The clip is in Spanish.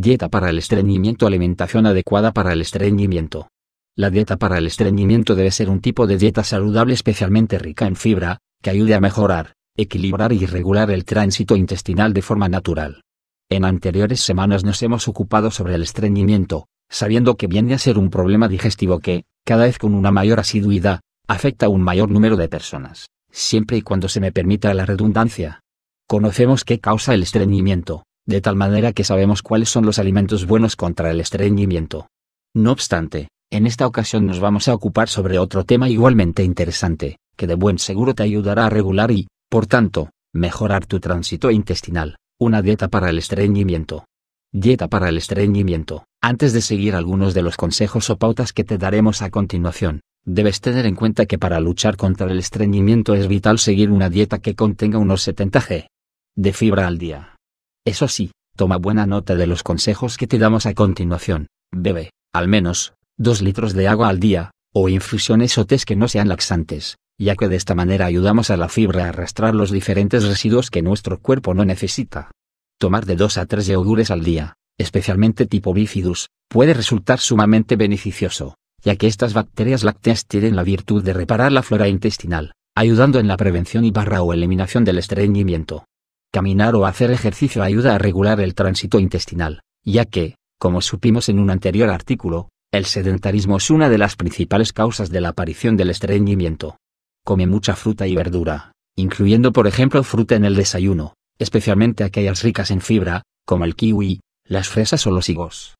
Dieta para el estreñimiento Alimentación adecuada para el estreñimiento. La dieta para el estreñimiento debe ser un tipo de dieta saludable especialmente rica en fibra, que ayude a mejorar, equilibrar y regular el tránsito intestinal de forma natural. En anteriores semanas nos hemos ocupado sobre el estreñimiento, sabiendo que viene a ser un problema digestivo que, cada vez con una mayor asiduidad, afecta a un mayor número de personas, siempre y cuando se me permita la redundancia. Conocemos qué causa el estreñimiento, de tal manera que sabemos cuáles son los alimentos buenos contra el estreñimiento. No obstante, en esta ocasión nos vamos a ocupar sobre otro tema igualmente interesante, que de buen seguro te ayudará a regular y, por tanto, mejorar tu tránsito intestinal, una dieta para el estreñimiento. Dieta para el estreñimiento. Antes de seguir algunos de los consejos o pautas que te daremos a continuación, debes tener en cuenta que para luchar contra el estreñimiento es vital seguir una dieta que contenga unos 70 g de fibra al día, eso sí, toma buena nota de los consejos que te damos a continuación. Bebe, al menos, 2 litros de agua al día, o infusiones o tés que no sean laxantes, ya que de esta manera ayudamos a la fibra a arrastrar los diferentes residuos que nuestro cuerpo no necesita. Tomar de 2 a 3 yogures al día, especialmente tipo bifidus, puede resultar sumamente beneficioso, ya que estas bacterias lácteas tienen la virtud de reparar la flora intestinal, ayudando en la prevención y barra o eliminación del estreñimiento caminar o hacer ejercicio ayuda a regular el tránsito intestinal, ya que, como supimos en un anterior artículo, el sedentarismo es una de las principales causas de la aparición del estreñimiento. Come mucha fruta y verdura, incluyendo por ejemplo fruta en el desayuno, especialmente aquellas ricas en fibra, como el kiwi, las fresas o los higos.